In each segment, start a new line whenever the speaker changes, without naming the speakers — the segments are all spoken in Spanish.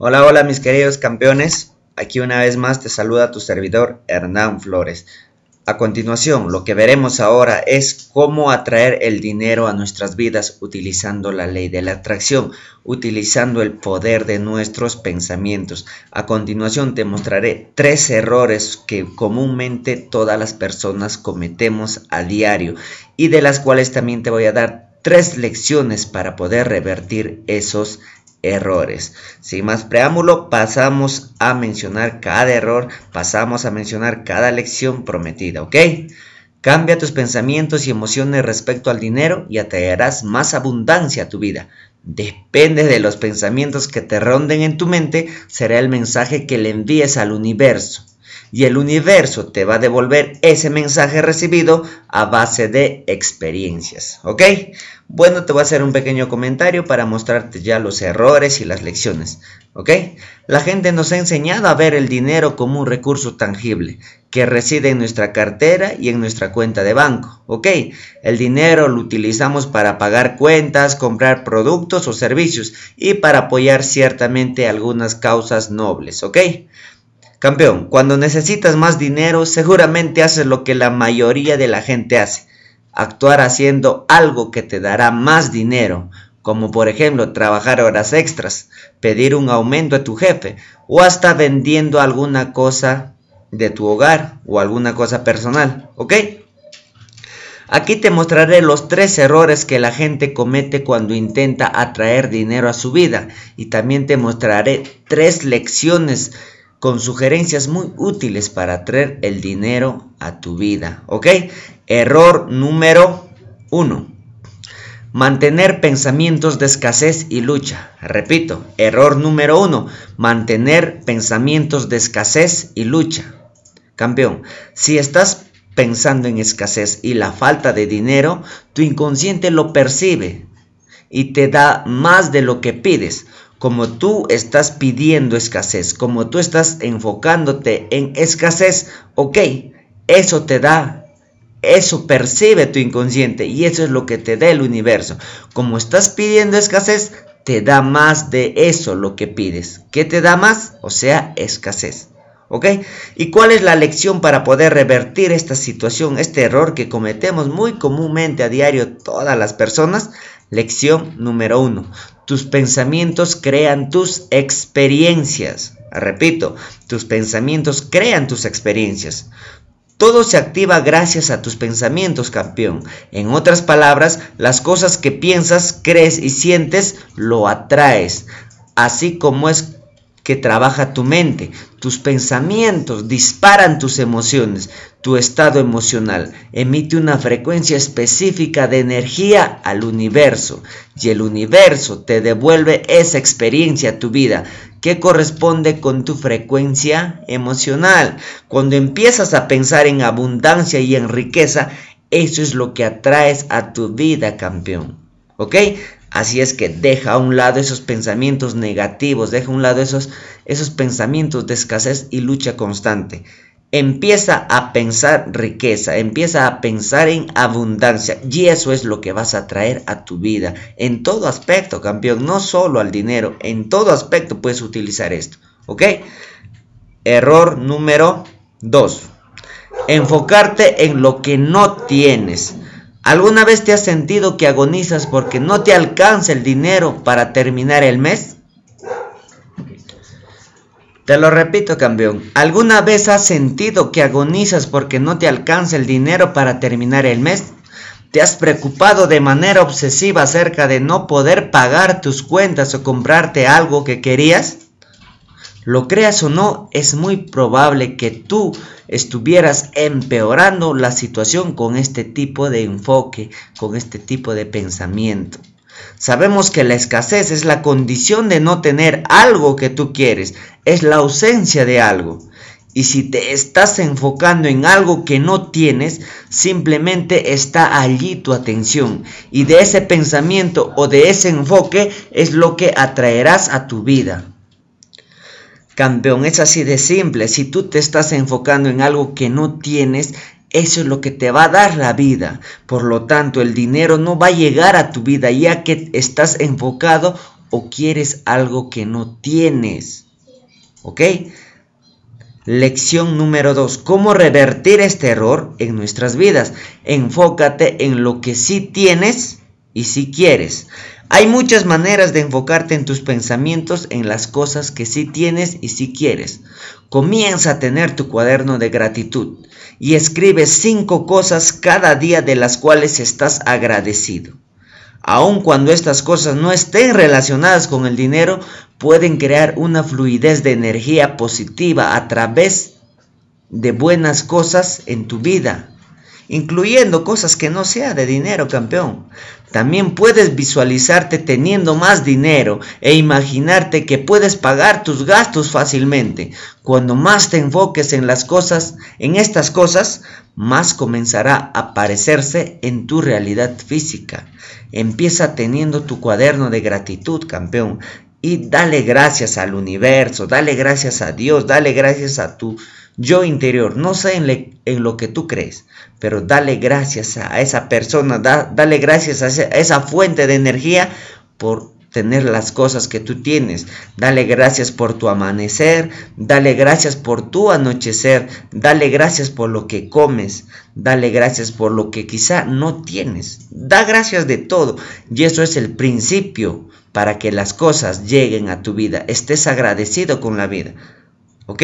Hola, hola mis queridos campeones. Aquí una vez más te saluda tu servidor Hernán Flores. A continuación, lo que veremos ahora es cómo atraer el dinero a nuestras vidas utilizando la ley de la atracción, utilizando el poder de nuestros pensamientos. A continuación te mostraré tres errores que comúnmente todas las personas cometemos a diario y de las cuales también te voy a dar tres lecciones para poder revertir esos errores errores. Sin más preámbulo, pasamos a mencionar cada error, pasamos a mencionar cada lección prometida, ¿ok? Cambia tus pensamientos y emociones respecto al dinero y atraerás más abundancia a tu vida. Depende de los pensamientos que te ronden en tu mente, será el mensaje que le envíes al universo y el universo te va a devolver ese mensaje recibido a base de experiencias, ¿ok? Bueno, te voy a hacer un pequeño comentario para mostrarte ya los errores y las lecciones, ¿ok? La gente nos ha enseñado a ver el dinero como un recurso tangible que reside en nuestra cartera y en nuestra cuenta de banco, ¿ok? El dinero lo utilizamos para pagar cuentas, comprar productos o servicios y para apoyar ciertamente algunas causas nobles, ¿ok? Campeón, cuando necesitas más dinero, seguramente haces lo que la mayoría de la gente hace, actuar haciendo algo que te dará más dinero, como por ejemplo trabajar horas extras, pedir un aumento a tu jefe o hasta vendiendo alguna cosa de tu hogar o alguna cosa personal, ¿ok? Aquí te mostraré los tres errores que la gente comete cuando intenta atraer dinero a su vida y también te mostraré tres lecciones con sugerencias muy útiles para traer el dinero a tu vida. ¿Ok? Error número uno. Mantener pensamientos de escasez y lucha. Repito, error número uno. Mantener pensamientos de escasez y lucha. Campeón, si estás pensando en escasez y la falta de dinero, tu inconsciente lo percibe y te da más de lo que pides como tú estás pidiendo escasez, como tú estás enfocándote en escasez, ok, eso te da, eso percibe tu inconsciente y eso es lo que te da el universo. Como estás pidiendo escasez, te da más de eso lo que pides. ¿Qué te da más? O sea, escasez. ¿Ok? ¿Y cuál es la lección para poder revertir esta situación, este error que cometemos muy comúnmente a diario todas las personas? Lección número uno. Tus pensamientos crean tus experiencias. Repito, tus pensamientos crean tus experiencias. Todo se activa gracias a tus pensamientos, campeón. En otras palabras, las cosas que piensas, crees y sientes, lo atraes. Así como es que trabaja tu mente. Tus pensamientos disparan tus emociones, tu estado emocional. Emite una frecuencia específica de energía al universo y el universo te devuelve esa experiencia a tu vida que corresponde con tu frecuencia emocional. Cuando empiezas a pensar en abundancia y en riqueza, eso es lo que atraes a tu vida, campeón. ¿Ok? Así es que deja a un lado esos pensamientos negativos, deja a un lado esos, esos pensamientos de escasez y lucha constante. Empieza a pensar riqueza, empieza a pensar en abundancia y eso es lo que vas a traer a tu vida en todo aspecto, campeón, no solo al dinero, en todo aspecto puedes utilizar esto, ¿ok? Error número 2. Enfocarte en lo que no tienes. ¿Alguna vez te has sentido que agonizas porque no te alcanza el dinero para terminar el mes? Te lo repito, campeón. ¿Alguna vez has sentido que agonizas porque no te alcanza el dinero para terminar el mes? ¿Te has preocupado de manera obsesiva acerca de no poder pagar tus cuentas o comprarte algo que querías? Lo creas o no, es muy probable que tú estuvieras empeorando la situación con este tipo de enfoque, con este tipo de pensamiento. Sabemos que la escasez es la condición de no tener algo que tú quieres, es la ausencia de algo. Y si te estás enfocando en algo que no tienes, simplemente está allí tu atención. Y de ese pensamiento o de ese enfoque es lo que atraerás a tu vida. Campeón, es así de simple. Si tú te estás enfocando en algo que no tienes, eso es lo que te va a dar la vida. Por lo tanto, el dinero no va a llegar a tu vida ya que estás enfocado o quieres algo que no tienes. ¿Ok? Lección número 2. ¿Cómo revertir este error en nuestras vidas? Enfócate en lo que sí tienes y sí quieres. Hay muchas maneras de enfocarte en tus pensamientos en las cosas que sí tienes y sí quieres. Comienza a tener tu cuaderno de gratitud y escribe cinco cosas cada día de las cuales estás agradecido. Aun cuando estas cosas no estén relacionadas con el dinero, pueden crear una fluidez de energía positiva a través de buenas cosas en tu vida incluyendo cosas que no sea de dinero, campeón. También puedes visualizarte teniendo más dinero e imaginarte que puedes pagar tus gastos fácilmente. Cuando más te enfoques en las cosas, en estas cosas, más comenzará a aparecerse en tu realidad física. Empieza teniendo tu cuaderno de gratitud, campeón, y dale gracias al universo, dale gracias a Dios, dale gracias a tu yo interior, no sé en, lo que tú crees, pero dale gracias a esa persona, dale gracias a, a esa fuente de energía por tener las cosas que tú tienes. Dale gracias por tu amanecer, dale gracias por tu anochecer, dale gracias por lo que comes, dale gracias por lo que quizá no tienes. Da gracias de todo y eso es el principio para que las cosas lleguen a tu vida. Estés agradecido con la vida. ¿Ok?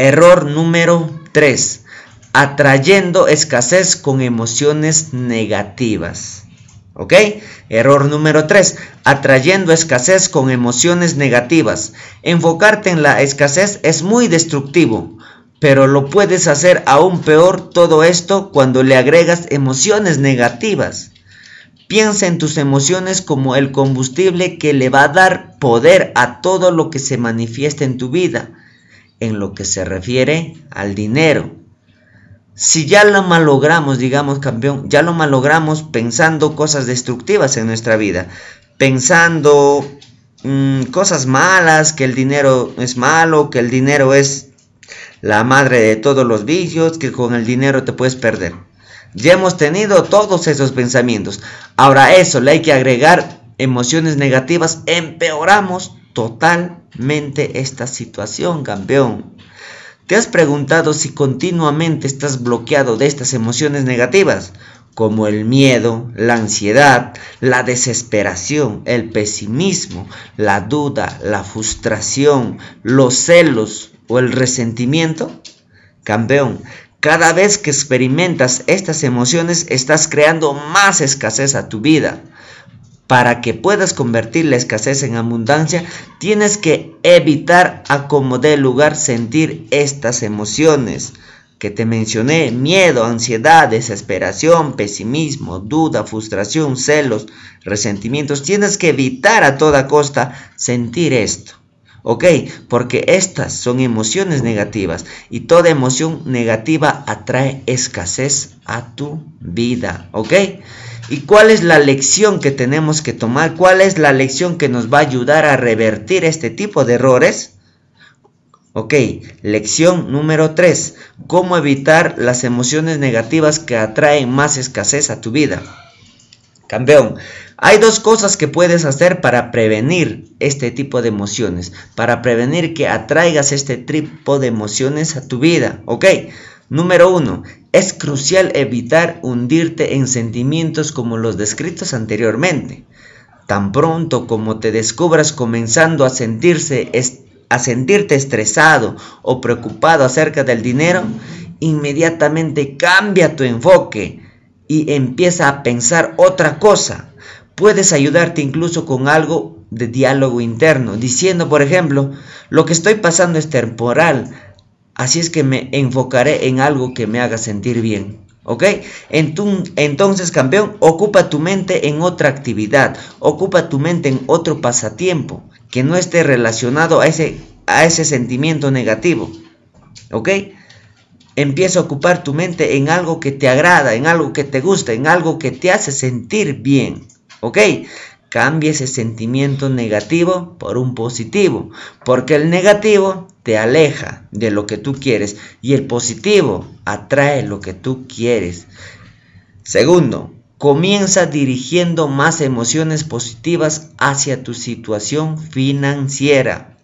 Error número 3. Atrayendo escasez con emociones negativas. ¿Ok? Error número 3. Atrayendo escasez con emociones negativas. Enfocarte en la escasez es muy destructivo, pero lo puedes hacer aún peor todo esto cuando le agregas emociones negativas. Piensa en tus emociones como el combustible que le va a dar poder a todo lo que se manifiesta en tu vida en lo que se refiere al dinero. Si ya lo malogramos, digamos campeón, ya lo malogramos pensando cosas destructivas en nuestra vida, pensando mm, cosas malas, que el dinero es malo, que el dinero es la madre de todos los vicios, que con el dinero te puedes perder. Ya hemos tenido todos esos pensamientos. Ahora eso le hay que agregar emociones negativas, empeoramos totalmente esta situación, campeón. ¿Te has preguntado si continuamente estás bloqueado de estas emociones negativas? como el miedo, la ansiedad, la desesperación, el pesimismo, la duda, la frustración, los celos o el resentimiento? Campeón, cada vez que experimentas estas emociones estás creando más escasez a tu vida. Para que puedas convertir la escasez en abundancia, tienes que evitar a como lugar sentir estas emociones que te mencioné, miedo, ansiedad, desesperación, pesimismo, duda, frustración, celos, resentimientos. Tienes que evitar a toda costa sentir esto. ¿Ok? Porque estas son emociones negativas y toda emoción negativa atrae escasez a tu vida. ¿Ok? ¿Y cuál es la lección que tenemos que tomar? ¿Cuál es la lección que nos va a ayudar a revertir este tipo de errores? Ok, lección número 3. ¿Cómo evitar las emociones negativas que atraen más escasez a tu vida? Campeón, hay dos cosas que puedes hacer para prevenir este tipo de emociones, para prevenir que atraigas este tipo de emociones a tu vida, ¿ok? Número uno, es crucial evitar hundirte en sentimientos como los descritos anteriormente. Tan pronto como te descubras comenzando a, sentirse a sentirte estresado o preocupado acerca del dinero, inmediatamente cambia tu enfoque y empieza a pensar otra cosa. Puedes ayudarte incluso con algo de diálogo interno, diciendo, por ejemplo, lo que estoy pasando es temporal, Así es que me enfocaré en algo que me haga sentir bien. ¿Ok? Entonces, campeón, ocupa tu mente en otra actividad, ocupa tu mente en otro pasatiempo que no esté relacionado a ese, a ese sentimiento negativo. ¿Ok? Empieza a ocupar tu mente en algo que te agrada, en algo que te gusta, en algo que te hace sentir bien. ¿Ok? Cambia ese sentimiento negativo por un positivo, porque el negativo te aleja de lo que tú quieres y el positivo atrae lo que tú quieres. Segundo, comienza dirigiendo más emociones positivas hacia tu situación financiera.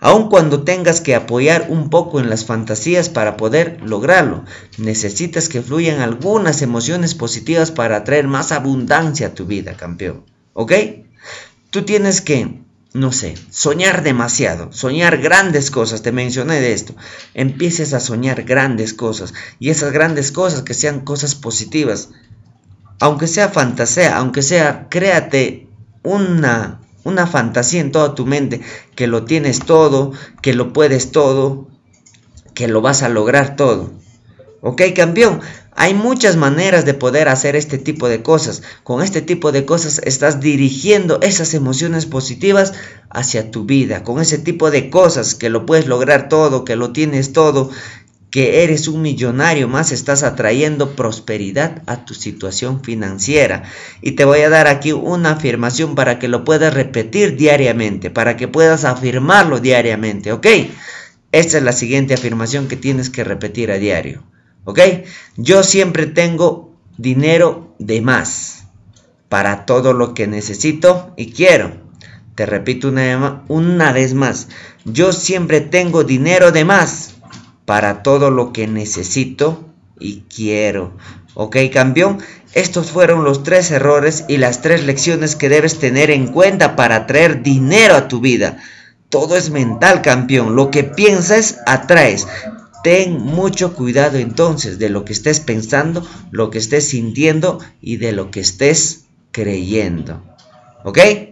Aun cuando tengas que apoyar un poco en las fantasías para poder lograrlo, necesitas que fluyan algunas emociones positivas para atraer más abundancia a tu vida, campeón. ¿Ok? Tú tienes que no sé, soñar demasiado, soñar grandes cosas, te mencioné de esto, empieces a soñar grandes cosas y esas grandes cosas que sean cosas positivas, aunque sea fantasía, aunque sea, créate una, una fantasía en toda tu mente, que lo tienes todo, que lo puedes todo, que lo vas a lograr todo. ¿Ok, campeón? Hay muchas maneras de poder hacer este tipo de cosas. Con este tipo de cosas estás dirigiendo esas emociones positivas hacia tu vida. Con ese tipo de cosas que lo puedes lograr todo, que lo tienes todo, que eres un millonario más, estás atrayendo prosperidad a tu situación financiera. Y te voy a dar aquí una afirmación para que lo puedas repetir diariamente, para que puedas afirmarlo diariamente, ¿ok? Esta es la siguiente afirmación que tienes que repetir a diario. ¿Ok? Yo siempre tengo dinero de más para todo lo que necesito y quiero. Te repito una, una vez más. Yo siempre tengo dinero de más para todo lo que necesito y quiero. ¿Ok, campeón? Estos fueron los tres errores y las tres lecciones que debes tener en cuenta para traer dinero a tu vida. Todo es mental, campeón. Lo que piensas, atraes. Ten mucho cuidado entonces de lo que estés pensando, lo que estés sintiendo y de lo que estés creyendo. ¿Ok?